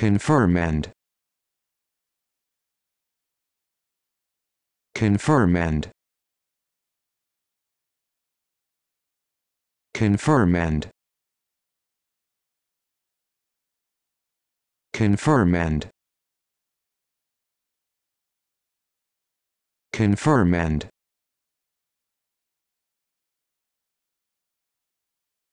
Confirm and Confirm and Confirm and Confirm and Confirm and